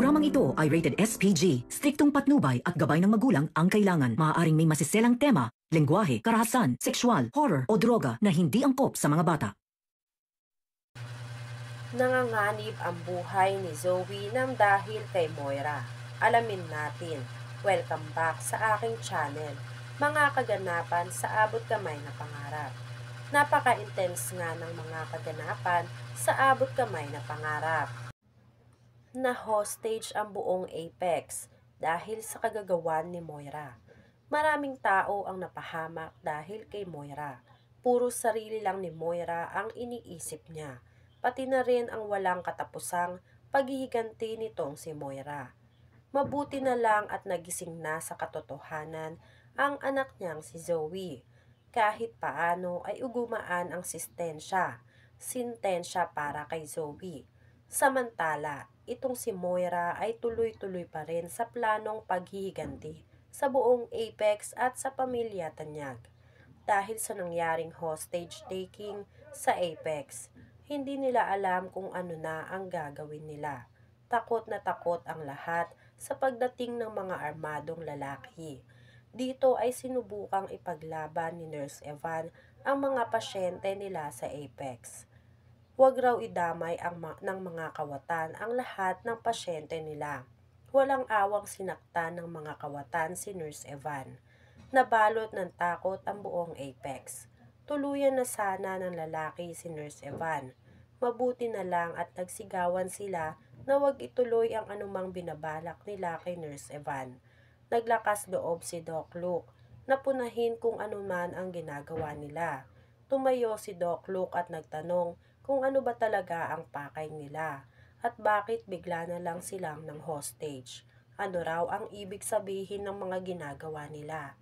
Programang ito ay rated SPG. Striktong patnubay at gabay ng magulang ang kailangan. Maaaring may masiselang tema, lengguwahe, karahasan, sexual, horror o droga na hindi angkop sa mga bata. Nanganganib ang buhay ni Zoe nang dahil kay Moira. Alamin natin. Welcome back sa aking channel. Mga kaganapan sa abot kamay na pangarap. Napaka-intense nga ng mga kaganapan sa abot kamay na pangarap na hostage ang buong Apex dahil sa kagagawan ni Moira. Maraming tao ang napahamak dahil kay Moira. Puro sarili lang ni Moira ang iniisip niya, pati na rin ang walang katapusang paghihiganti nitong si Moira. Mabuti na lang at nagising na sa katotohanan ang anak niyang si Zoe. Kahit paano ay ugumaan ang sistensya, sintensya para kay Zoe. Samantala, itong si Moira ay tuloy-tuloy pa rin sa planong paghihiganti sa buong Apex at sa pamilya Tanyag. Dahil sa nangyaring hostage taking sa Apex, hindi nila alam kung ano na ang gagawin nila. Takot na takot ang lahat sa pagdating ng mga armadong lalaki. Dito ay sinubukang ipaglaban ni Nurse Evan ang mga pasyente nila sa Apex. Huwag raw idamay ang ma- ng mga kawatan ang lahat ng pasyente nila. Walang awang sinaktan ng mga kawatan si Nurse Evan. Nabalot ng takot ang buong Apex. Tuluyan na sana ng lalaki si Nurse Evan. Mabuti na lang at nagsigawan sila na wag ituloy ang anumang binabalak nila kay Nurse Evan. Naglakas loob si Doc Luke na punahin kung anuman ang ginagawa nila. Tumayo si Doc Luke at nagtanong kung ano ba talaga ang pakay nila at bakit bigla na lang silang ng hostage. Ano raw ang ibig sabihin ng mga ginagawa nila.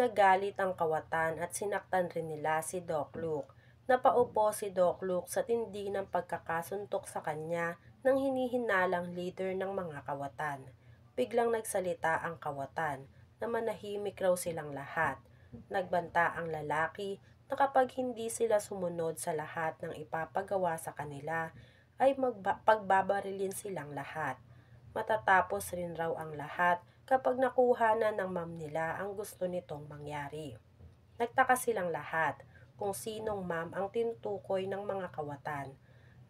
Nagalit ang kawatan at sinaktan rin nila si Doc Luke. Napaupo si Doc Luke sa tindi ng pagkakasuntok sa kanya ng hinihinalang leader ng mga kawatan. Biglang nagsalita ang kawatan na manahimik raw silang lahat. Nagbanta ang lalaki na kapag hindi sila sumunod sa lahat ng ipapagawa sa kanila, ay magpagbabarilin silang lahat. Matatapos rin raw ang lahat kapag nakuha na ng ma'am nila ang gusto nitong mangyari. Nagtaka silang lahat kung sinong ma'am ang tinutukoy ng mga kawatan.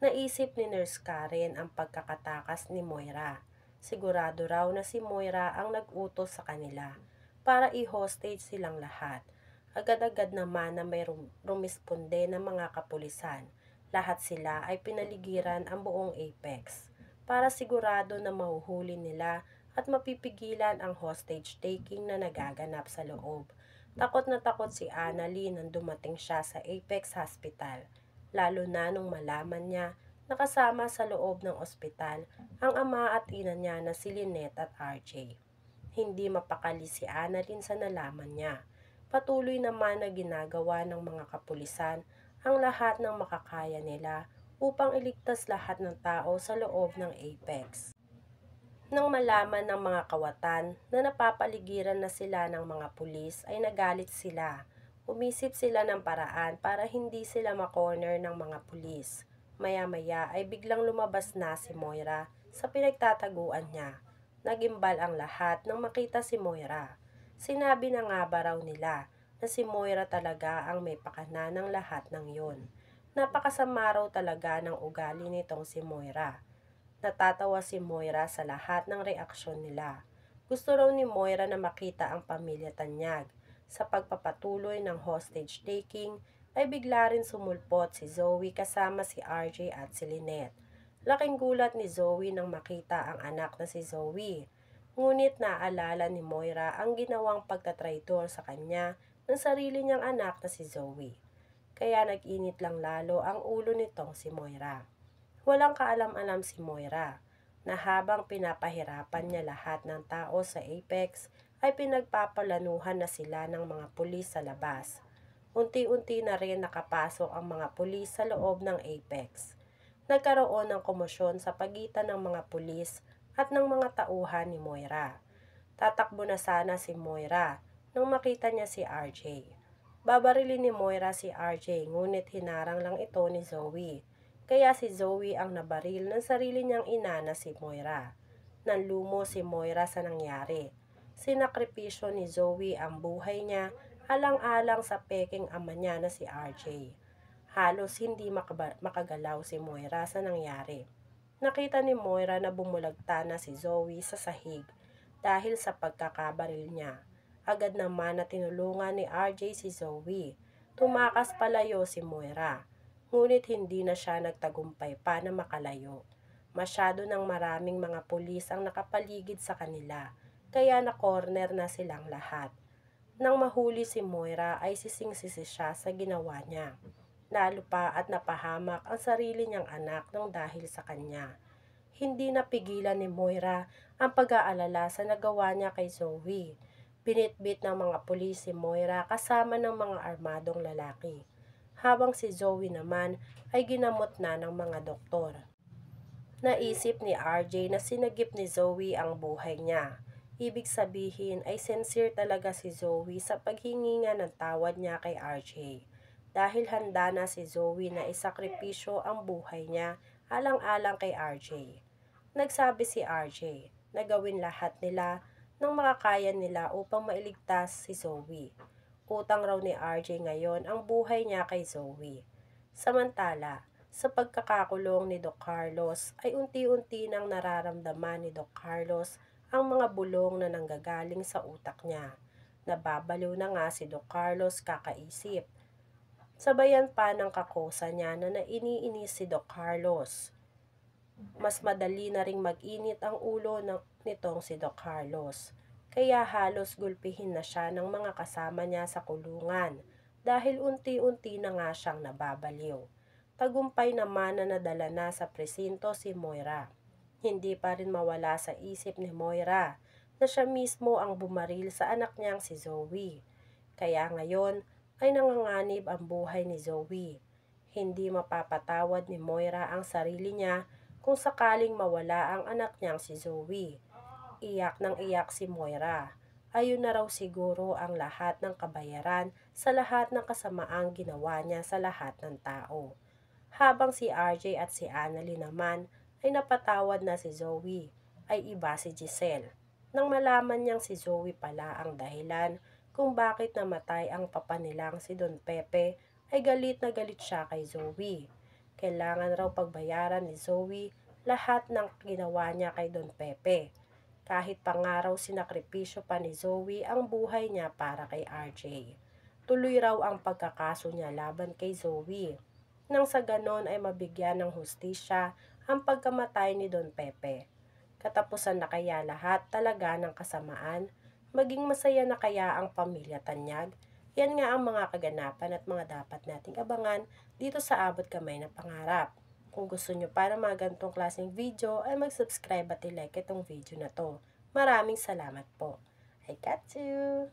Naisip ni Nurse Karen ang pagkakatakas ni Moira. Sigurado raw na si Moira ang nag-utos sa kanila para i-hostage silang lahat – Agad-agad naman na may rumisponde ng mga kapulisan. Lahat sila ay pinaligiran ang buong apex para sigurado na mahuhuli nila at mapipigilan ang hostage taking na nagaganap sa loob. Takot na takot si Annalie nang dumating siya sa Apex Hospital, lalo na nung malaman niya nakasama sa loob ng ospital ang ama at ina niya na si Lynette at RJ. Hindi mapakali si Annalyn sa nalaman niya patuloy naman na ginagawa ng mga kapulisan ang lahat ng makakaya nila upang iligtas lahat ng tao sa loob ng apex. Nang malaman ng mga kawatan na napapaligiran na sila ng mga pulis ay nagalit sila. Umisip sila ng paraan para hindi sila makorner ng mga pulis. Maya-maya ay biglang lumabas na si Moira sa pinagtataguan niya. Nagimbal ang lahat nang makita si Moira. Sinabi na nga ba raw nila na si Moira talaga ang may pakana ng lahat ng yon. Napakasama raw talaga ng ugali nitong si Moira. Natatawa si Moira sa lahat ng reaksyon nila. Gusto raw ni Moira na makita ang pamilya Tanyag. Sa pagpapatuloy ng hostage taking, ay bigla rin sumulpot si Zoe kasama si RJ at si Lynette. Laking gulat ni Zoe nang makita ang anak na si Zoe. Ngunit naalala ni Moira ang ginawang pagtatraidor sa kanya ng sarili niyang anak na si Zoe. Kaya nag-init lang lalo ang ulo nitong si Moira. Walang kaalam-alam si Moira na habang pinapahirapan niya lahat ng tao sa Apex ay pinagpapalanuhan na sila ng mga pulis sa labas. Unti-unti na rin nakapasok ang mga pulis sa loob ng Apex. Nagkaroon ng komosyon sa pagitan ng mga pulis at ng mga tauhan ni Moira. Tatakbo na sana si Moira nang makita niya si RJ. Babarilin ni Moira si RJ ngunit hinarang lang ito ni Zoe. Kaya si Zoe ang nabaril ng sarili niyang ina na si Moira. Nanlumo si Moira sa nangyari. Sinakripisyo ni Zoe ang buhay niya alang-alang sa peking ama niya na si RJ. Halos hindi makagalaw si Moira sa nangyari. Nakita ni Moira na bumulagta na si Zoe sa sahig dahil sa pagkakabaril niya. Agad naman na tinulungan ni RJ si Zoe. Tumakas palayo si Moira. Ngunit hindi na siya nagtagumpay pa na makalayo. Masyado ng maraming mga pulis ang nakapaligid sa kanila, kaya na-corner na silang lahat. Nang mahuli si Moira ay sisingsisi siya sa ginawa niya. Nalupa at napahamak ang sarili niyang anak ng dahil sa kanya. Hindi napigilan ni Moira ang pag-aalala sa nagawa niya kay Zoe. Pinitbit ng mga pulis si Moira kasama ng mga armadong lalaki. Habang si Zoe naman ay ginamot na ng mga doktor. Naisip ni RJ na sinagip ni Zoe ang buhay niya. Ibig sabihin ay sincere talaga si Zoe sa paghingi ng tawad niya kay RJ dahil handa na si Zoe na isakripisyo ang buhay niya alang-alang kay RJ. Nagsabi si RJ na gawin lahat nila ng makakaya nila upang mailigtas si Zoe. Utang raw ni RJ ngayon ang buhay niya kay Zoe. Samantala, sa pagkakakulong ni Doc Carlos ay unti-unti nang nararamdaman ni Doc Carlos ang mga bulong na nanggagaling sa utak niya. Nababaliw na nga si Doc Carlos kakaisip Sabayan pa ng kakosa niya na nainiinis si Doc Carlos. Mas madali na ring mag-init ang ulo ng, nitong si Doc Carlos. Kaya halos gulpihin na siya ng mga kasama niya sa kulungan dahil unti-unti na nga siyang nababaliw. Tagumpay naman na nadala na sa presinto si Moira. Hindi pa rin mawala sa isip ni Moira na siya mismo ang bumaril sa anak niyang si Zoe. Kaya ngayon, ay nanganganib ang buhay ni Zoe. Hindi mapapatawad ni Moira ang sarili niya kung sakaling mawala ang anak niyang si Zoe. Iyak ng iyak si Moira. Ayun na raw siguro ang lahat ng kabayaran sa lahat ng kasamaang ginawa niya sa lahat ng tao. Habang si RJ at si Annalie naman ay napatawad na si Zoe, ay iba si Giselle. Nang malaman niyang si Zoe pala ang dahilan kung bakit namatay ang papa nilang si Don Pepe ay galit na galit siya kay Zoe. Kailangan raw pagbayaran ni Zoe lahat ng ginawa niya kay Don Pepe. Kahit pangaraw sinakripisyo pa ni Zoe ang buhay niya para kay RJ. Tuloy raw ang pagkakaso niya laban kay Zoe. Nang sa ganon ay mabigyan ng hustisya ang pagkamatay ni Don Pepe. Katapusan na kaya lahat talaga ng kasamaan Maging masaya na kaya ang pamilya Tanyag? Yan nga ang mga kaganapan at mga dapat nating abangan dito sa Abot Kamay na Pangarap. Kung gusto nyo para mga ganitong klaseng video ay mag-subscribe at ilike itong video na to. Maraming salamat po. I got you!